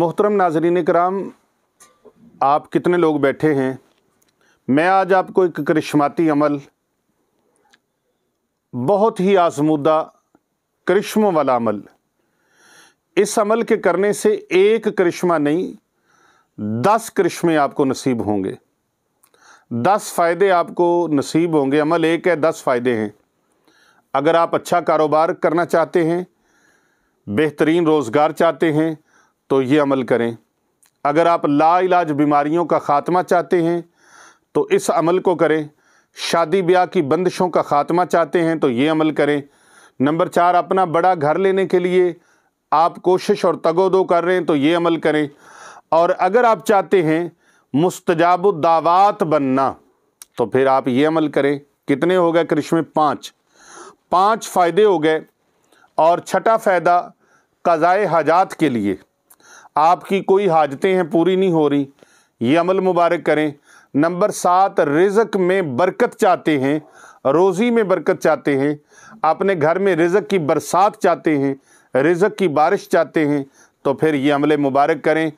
मोहतरम नाजरीन कराम आप कितने लोग बैठे हैं मैं आज आपको एक करिश्माती अमल बहुत ही आजमूदा करिश्मों वाला अमल इस अमल के करने से एक करिश्मा नहीं दस करिश्मे आपको नसीब होंगे दस फ़ायदे आपको नसीब होंगे अमल एक है दस फ़ायदे हैं अगर आप अच्छा कारोबार करना चाहते हैं बेहतरीन रोज़गार चाहते हैं तो ये अमल करें अगर आप लाइलाज बीमारियों का ख़ात्मा चाहते हैं तो इस अमल को करें शादी ब्याह की बंदिशों का ख़ात्मा चाहते हैं तो ये अमल करें नंबर चार अपना बड़ा घर लेने के लिए आप कोशिश और तगोदो कर रहे हैं तो ये अमल करें और अगर आप चाहते हैं मुस्तजाब दावात बनना तो फिर आप ये अमल करें कितने हो गए करिश्मे पाँच पाँच फ़ायदे हो गए और छठा फ़ायदा कज़ाए हजात के लिए आपकी कोई हाजतें हैं पूरी नहीं हो रही ये अमल मुबारक करें नंबर सात रिजक में बरकत चाहते हैं रोज़ी में बरकत चाहते हैं अपने घर में रिजक की बरसात चाहते हैं रिजक की बारिश चाहते हैं तो फिर ये अमले मुबारक करें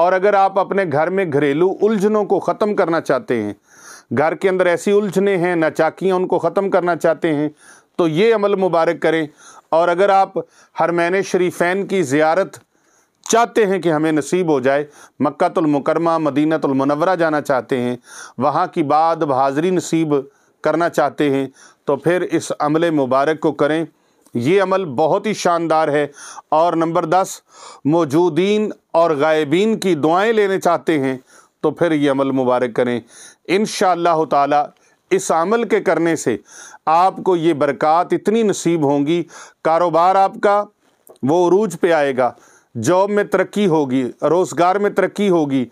और अगर आप अपने घर में घरेलू उलझनों को ख़त्म करना चाहते हैं घर के अंदर ऐसी उलझने हैं नाचाकियाँ उनको ख़त्म करना चाहते हैं तो ये अमल मुबारक करें और अगर आप हरमैन शरीफैन की ज़्यारत चाहते हैं कि हमें नसीब हो जाए मक्तुलमकरमा मदीनतुलमनवरा जाना चाहते हैं वहाँ की बाद हाज़री नसीब करना चाहते हैं तो फिर इस अमल मुबारक को करें ये अमल बहुत ही शानदार है और नंबर दस मौजूदीन और गायबीन की दुआएं लेने चाहते हैं तो फिर ये अमल मुबारक करें इन ताला इस अमल के करने से आपको ये बरक़ात इतनी नसीब होंगी कारोबार आपका वो अरूज पे आएगा जॉब में तरक्की होगी रोज़गार में तरक्की होगी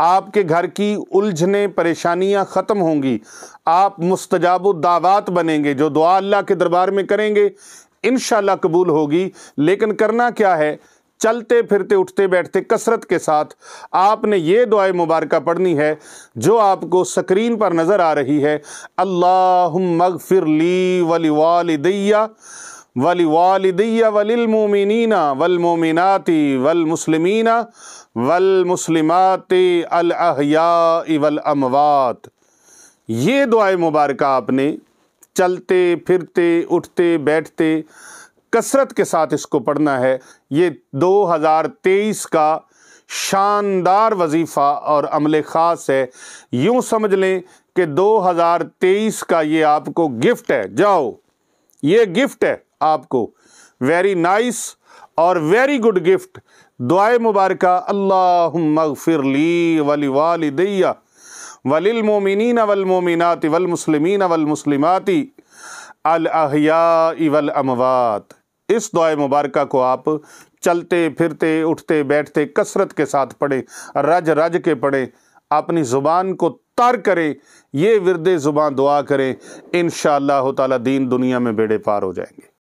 आपके घर की उलझने परेशानियां ख़त्म होंगी आप मुस्तजाब दावात बनेंगे जो दुआ अल्लाह के दरबार में करेंगे इन कबूल होगी लेकिन करना क्या है चलते फिरते उठते बैठते कसरत के साथ आपने ये दुआ मुबारक पढ़नी है जो आपको स्क्रीन पर नज़र आ रही है अल्लाह मगफिर ली वली वालदैया वल वालदिया वलमोमिनना वलमोमिनती वलमसलमिना वलमसलिमात अलहया वल अमवात ये दुआएं मुबारक आपने चलते फिरते उठते बैठते कसरत के साथ इसको पढ़ना है ये 2023 का शानदार वजीफ़ा और अमल ख़ास है यूँ समझ लें कि 2023 का ये आपको गिफ्ट है जाओ ये गिफ्ट है आपको वेरी नाइस और वेरी गुड गिफ्ट दुआ मुबारक अल्लाफ़िरली वली वालदैया वलिलमोमिन वलमोमिनत वलमसलमिन वलमसलिमती अलहिया अमवात इस दुआ मुबारक को आप चलते फिरते उठते बैठते कसरत के साथ पढ़ें रज रज के पढ़ें अपनी ज़ुबान को तर करें ये विरद ज़ुबान दुआ करें इन ताला दीन दुनिया में बेड़े पार हो जाएंगे